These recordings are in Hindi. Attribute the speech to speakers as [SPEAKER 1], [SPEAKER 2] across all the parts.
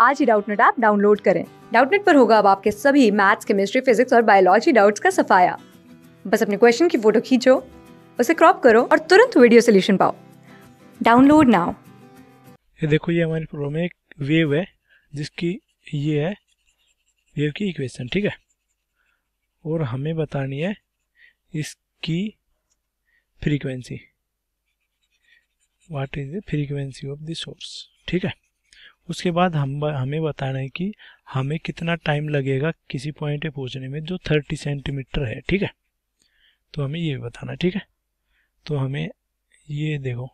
[SPEAKER 1] आज ही डाउटनेट ऐप डाउनलोड करें डाउटनेट पर होगा अब आपके सभी मैथ्स केमिस्ट्री फिजिक्स और बायोलॉजी डाउट्स का सफाया बस अपने क्वेश्चन की फोटो खींचो उसे क्रॉप करो और तुरंत वीडियो सोल्यूशन पाओ डाउनलोड नाउ
[SPEAKER 2] ये देखो ये हमारे प्रॉब्लम में एक वेव है जिसकी ये है वेव की इक्वेशन ठीक है और हमें बतानी है इसकी frequency what is the frequency of the source ठीक है उसके बाद हम हमें बताना है कि हमें कितना टाइम लगेगा किसी पॉइंट पे पहुंचने में जो थर्टी सेंटीमीटर है ठीक है तो हमें ये बताना है ठीक है तो हमें ये देखो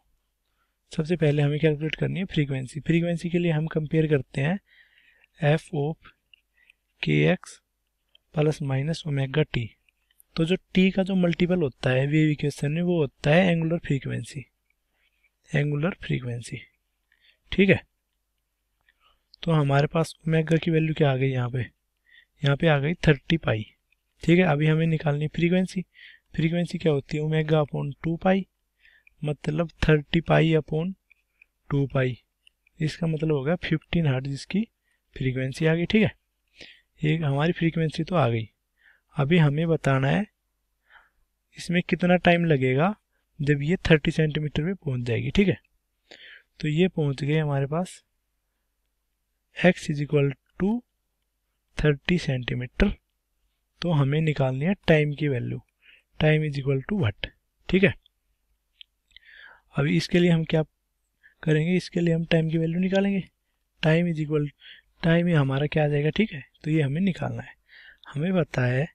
[SPEAKER 2] सबसे पहले हमें कैलकुलेट करनी है फ्रीक्वेंसी फ्रीक्वेंसी के लिए हम कंपेयर करते हैं F O K X plus minus omega T तो जो टी का जो मल्टीपल होता है वेव इक्वेशन में वो होता है एंगुलर फ्रीक्वेंसी एंगुलर फ्रीक्वेंसी ठीक है तो हमारे पास ओमेगा की वैल्यू क्या आ गई यहाँ पे यहाँ पे आ गई थर्टी पाई ठीक है अभी हमें निकालनी फ्रीक्वेंसी फ्रीक्वेंसी क्या होती है ओमेगा अपॉन टू पाई मतलब thirty pi upon two pi इसका मतलब हो गया फिफ्टीन हर्ट जिसकी फ्रीक्वेंसी आ गई ठीक है ये हमारी फ्रीक्वेंसी तो आ गई अभी हमें बताना है इसमें कितना टाइम लगेगा जब ये थर्टी सेंटीमीटर पे पहुंच जाएगी ठीक है तो ये पहुंच गए हमारे पास X is equal to thirty centimetre तो हमें निकालनी है टाइम की value time is equal to what ठीक है अभी इसके लिए हम क्या करेंगे इसके लिए हम टाइम की वैल्यू निकालेंगे टाइम इज इक्वल टाइम हमारा क्या आ जाएगा ठीक है तो ये हमें निकालना है हमें पता है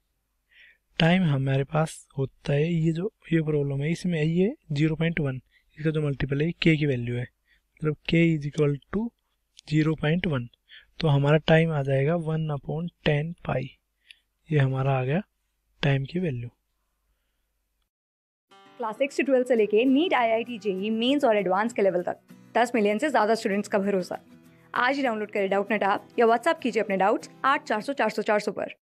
[SPEAKER 2] टाइम हमारे पास होता है ये जो ये प्रॉब्लम है इसमें ये जीरो पॉइंट वन इसका जो मल्टीपल है के की वैल्यू है मतलब K is equal to zero point one तो हमारा टाइम आ जाएगा वन अपॉन टेन पाई ये हमारा आ गया टाइम
[SPEAKER 1] की वैल्यू क्लास सिक्स से ट्वेल्थ से लेके NEET I I T JEE mains और एडवांस के लेवल तक दस मिलियन से ज़्यादा स्टूडेंट्स का भरोसा आज ही डाउनलोड करें डाउट नेट आप या व्हाट्सअप कीजिए अपने डाउट्स आठ चार सौ चार सौ चार सौ पर